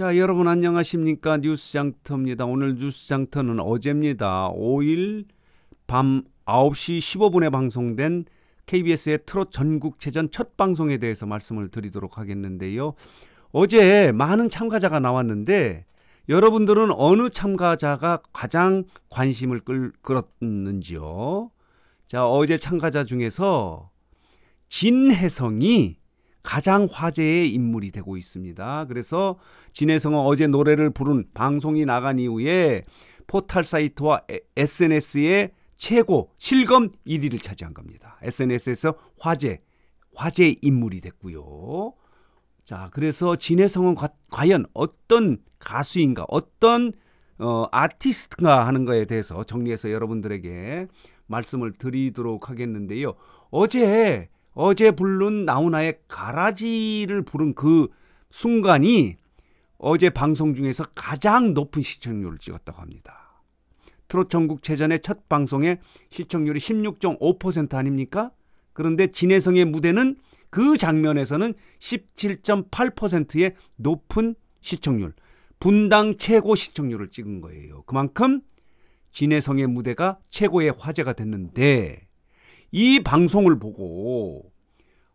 자, 여러분 안녕하십니까? 뉴스 장터입니다. 오늘 뉴스 장터는 어제입니다. 5일 밤 9시 15분에 방송된 KBS의 트롯 전국체전 첫 방송에 대해서 말씀을 드리도록 하겠는데요. 어제 많은 참가자가 나왔는데 여러분들은 어느 참가자가 가장 관심을 끌, 끌었는지요? 자, 어제 참가자 중에서 진혜성이 가장 화제의 인물이 되고 있습니다. 그래서 진혜성은 어제 노래를 부른 방송이 나간 이후에 포털 사이트와 s n s 에 최고 실검 1위를 차지한 겁니다. SNS에서 화제, 화제 인물이 됐고요. 자, 그래서 진혜성은 과, 연 어떤 가수인가, 어떤 어, 아티스트가 하는 거에 대해서 정리해서 여러분들에게 말씀을 드리도록 하겠는데요. 어제 어제 부른 나훈아의 가라지를 부른 그 순간이 어제 방송 중에서 가장 높은 시청률을 찍었다고 합니다. 트롯 전국 체전의 첫 방송에 시청률이 16.5% 아닙니까? 그런데 진해성의 무대는 그 장면에서는 17.8%의 높은 시청률, 분당 최고 시청률을 찍은 거예요. 그만큼 진해성의 무대가 최고의 화제가 됐는데 이 방송을 보고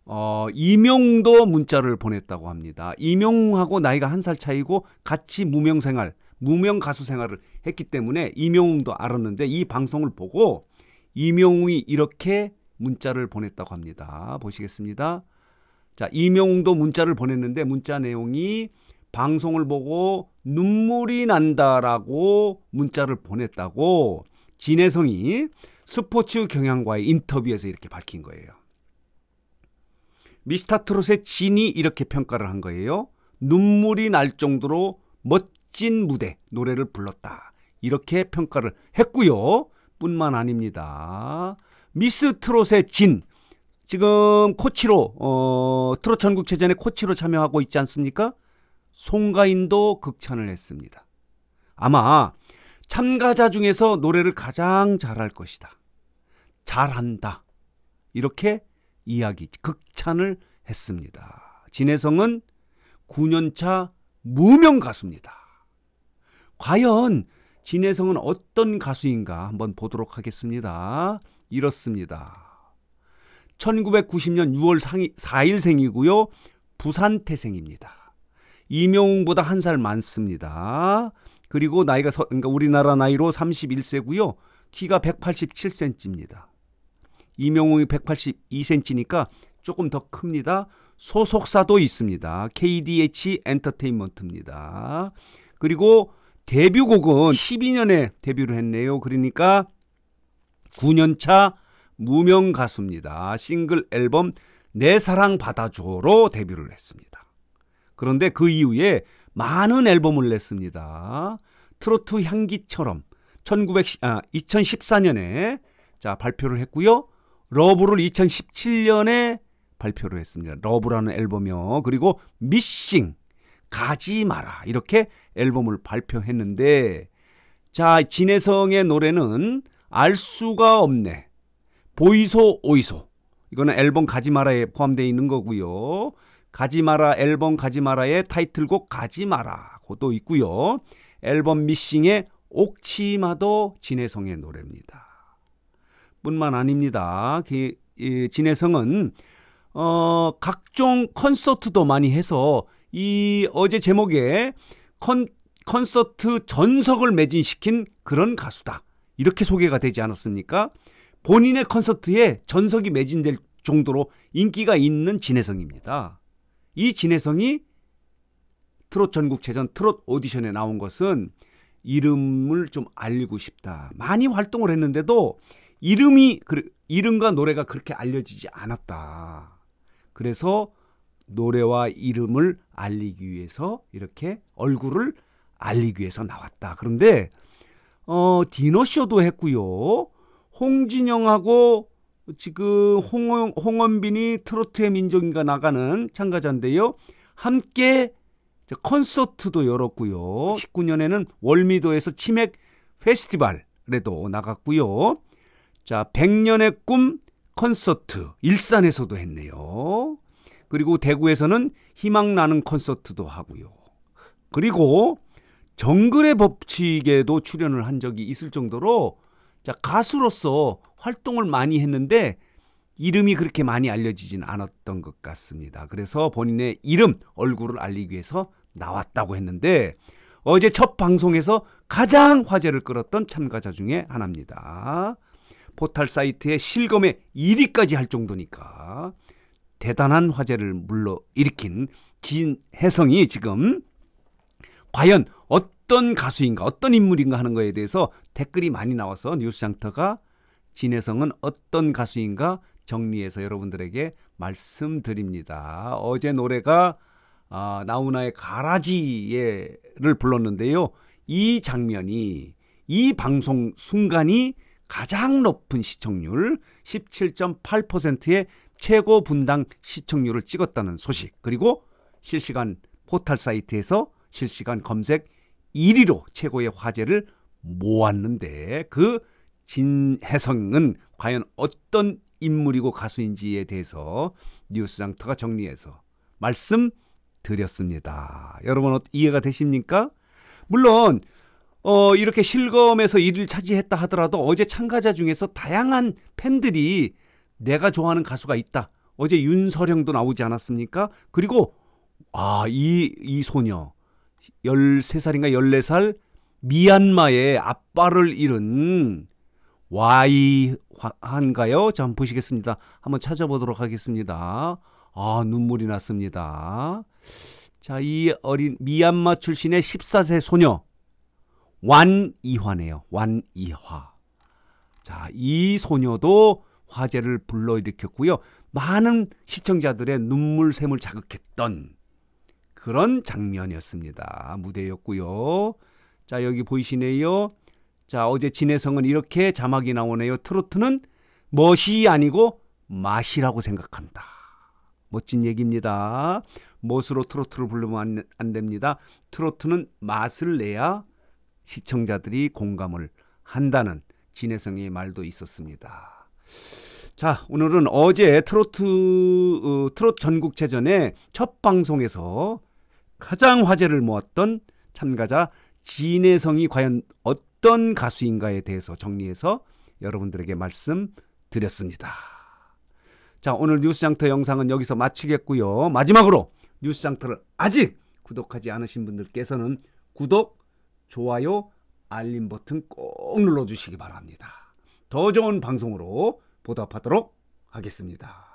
어, 이명도 문자를 보냈다고 합니다. 이명하고 나이가 한 살 차이고 같이 무명 생활, 무명 가수 생활을 했기 때문에 이명웅도 알았는데 이 방송을 보고 이명웅이 이렇게 문자를 보냈다고 합니다. 보시겠습니다. 자, 이명웅도 문자를 보냈는데 문자 내용이 방송을 보고 눈물이 난다라고 문자를 보냈다고 진혜성이 스포츠 경향과의 인터뷰에서 이렇게 밝힌 거예요. 미스터 트롯의 진이 이렇게 평가를 한 거예요. 눈물이 날 정도로 멋진 무대 노래를 불렀다. 이렇게 평가를 했고요. 뿐만 아닙니다. 미스 트롯의 진 지금 코치로 어, 트롯 전국체전에 코치로 참여하고 있지 않습니까? 송가인도 극찬을 했습니다. 아마 참가자 중에서 노래를 가장 잘할 것이다. 잘한다. 이렇게 이야기, 극찬을 했습니다. 진혜성은 9년차 무명 가수입니다. 과연 진혜성은 어떤 가수인가 한번 보도록 하겠습니다. 이렇습니다. 1990년 6월 4일생이고요. 부산 태생입니다. 이명웅보다 한 살 많습니다. 그리고 나이가 서, 그러니까 우리나라 나이로 31세고요. 키가 187cm입니다. 이명웅이 182cm니까 조금 더 큽니다. 소속사도 있습니다. KDH 엔터테인먼트입니다. 그리고 데뷔곡은 12년에 데뷔를 했네요. 그러니까 9년차 무명 가수입니다. 싱글 앨범 내 사랑 받아줘로 데뷔를 했습니다. 그런데 그 이후에 많은 앨범을 냈습니다. 트로트 향기처럼 1900, 아, 2014년에 자, 발표를 했고요. 러브를 2017년에 발표를 했습니다. 러브라는 앨범이요. 그리고 미싱 가지 마라 이렇게 앨범을 발표했는데 자 진해성의 노래는 알 수가 없네 보이소 오이소 이거는 앨범 가지 마라에 포함되어 있는 거고요. 가지마라 앨범 가지마라의 타이틀곡 가지마라고도 있고요. 앨범 미싱의 옥치마도 진해성의 노래입니다. 뿐만 아닙니다. 진해성은 어, 각종 콘서트도 많이 해서 이 어제 제목에 컨, 콘서트 전석을 매진시킨 그런 가수다. 이렇게 소개가 되지 않았습니까? 본인의 콘서트에 전석이 매진될 정도로 인기가 있는 진해성입니다. 이 진혜성이 트롯 전국체전 트롯 오디션에 나온 것은 이름을 좀 알리고 싶다. 많이 활동을 했는데도 이름이 이름과 노래가 그렇게 알려지지 않았다. 그래서 노래와 이름을 알리기 위해서 이렇게 얼굴을 알리기 위해서 나왔다. 그런데 어 디너쇼도 했고요. 홍진영하고 지금 홍원, 홍원빈이 트로트의 민족인가 나가는 참가자인데요. 함께 콘서트도 열었고요. 19년에는 월미도에서 치맥 페스티벌에도 나갔고요. 자, 100년의 꿈 콘서트 일산에서도 했네요. 그리고 대구에서는 희망나는 콘서트도 하고요. 그리고 정글의 법칙에도 출연을 한 적이 있을 정도로 자, 가수로서 활동을 많이 했는데 이름이 그렇게 많이 알려지진 않았던 것 같습니다. 그래서 본인의 이름, 얼굴을 알리기 위해서 나왔다고 했는데 어제 첫 방송에서 가장 화제를 끌었던 참가자 중에 하나입니다. 포탈 사이트의 실검에 1위까지 할 정도니까 대단한 화제를 물러 일으킨 진혜성이 지금 과연 어떤 가수인가 어떤 인물인가 하는 거에 대해서 댓글이 많이 나와서 뉴스 장터가 진혜성은 어떤 가수인가 정리해서 여러분들에게 말씀드립니다. 어제 노래가 아, 나훈아의 가라지를 불렀는데요. 이 장면이 이 방송 순간이 가장 높은 시청률 17.8%의 최고 분당 시청률을 찍었다는 소식 그리고 실시간 포털 사이트에서 실시간 검색 1위로 최고의 화제를 모았는데 그 진혜성은 과연 어떤 인물이고 가수인지에 대해서 뉴스장터가 정리해서 말씀드렸습니다. 여러분 어, 이해가 되십니까? 물론 어, 이렇게 실검에서 일을 차지했다 하더라도 어제 참가자 중에서 다양한 팬들이 내가 좋아하는 가수가 있다. 어제 윤서령도 나오지 않았습니까? 그리고 아, 이, 이 소녀 13살인가 14살 미얀마의 아빠를 잃은 와 Y 한가요? 자, 한번 보시겠습니다. 한번 찾아보도록 하겠습니다. 아, 눈물이 났습니다. 자, 이 어린 미얀마 출신의 14세 소녀 완이화네요. 완이화. 자, 이 소녀도 화제를 불러일으켰고요. 많은 시청자들의 눈물샘을 자극했던 그런 장면이었습니다. 무대였고요. 자, 여기 보이시네요. 자, 어제 진해성은 이렇게 자막이 나오네요. 트로트는 멋이 아니고 맛이라고 생각한다. 멋진 얘기입니다. 멋으로 트로트를 부르면 안, 안 됩니다. 트로트는 맛을 내야 시청자들이 공감을 한다는 진해성의 말도 있었습니다. 자, 오늘은 어제 트로트 어, 트롯 전국체전의 첫 방송에서 가장 화제를 모았던 참가자 진해성이 과연 어떤 어떤 가수인가에 대해서 정리해서 여러분들에게 말씀드렸습니다. 자, 오늘 뉴스장터 영상은 여기서 마치겠고요. 마지막으로 뉴스장터를 아직 구독하지 않으신 분들께서는 구독, 좋아요, 알림 버튼 꼭 눌러주시기 바랍니다. 더 좋은 방송으로 보답하도록 하겠습니다.